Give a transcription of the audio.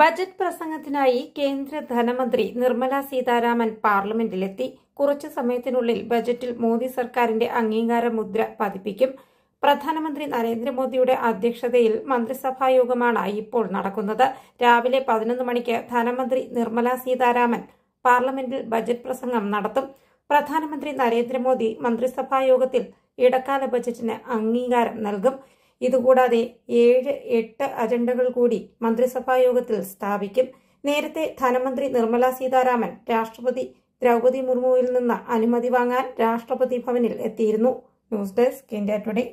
budget പ്രസംഗത്തിനായി കേന്ദ്ര ധനമന്ത്രി നിർമ്മല സീതാരാമൻ പാർലമെന്റിലെത്തി കുറച്ചു സമയത്തിനുള്ളിൽ ബജറ്റിൽ മോദി സർക്കാരിന്റെ അംഗീകാര മുദ്ര പതിപ്പിക്കും പ്രധാനമന്ത്രി നരേന്ദ്രമോദിയുടെ അധ്യക്ഷതയിൽ മന്ത്രിസഭാ യോഗമാണ് ഇപ്പോൾ നടക്കുന്നത് രാവിലെ പതിനൊന്ന് മണിക്ക് ധനമന്ത്രി നിർമ്മല സീതാരാമൻ പാർലമെന്റിൽ ബജറ്റ് പ്രസംഗം നടത്തും പ്രധാനമന്ത്രി നരേന്ദ്രമോദി മന്ത്രിസഭാ യോഗത്തിൽ ഇടക്കാല ബജറ്റിന് അംഗീകാരം നൽകും ഇതുകൂടാതെ ഏഴ് എട്ട് അജണ്ടകൾ കൂടി മന്ത്രിസഭാ യോഗത്തിൽ സ്ഥാപിക്കും നേരത്തെ ധനമന്ത്രി നിർമ്മല സീതാരാമൻ രാഷ്ട്രപതി ദ്രൗപതി മുർമുവിൽ നിന്ന് അനുമതി വാങ്ങാൻ രാഷ്ട്രപതി ഭവനിൽ എത്തിയിരുന്നു ന്യൂസ് ഡെസ്ക് ഇന്ത്യ ടുഡേ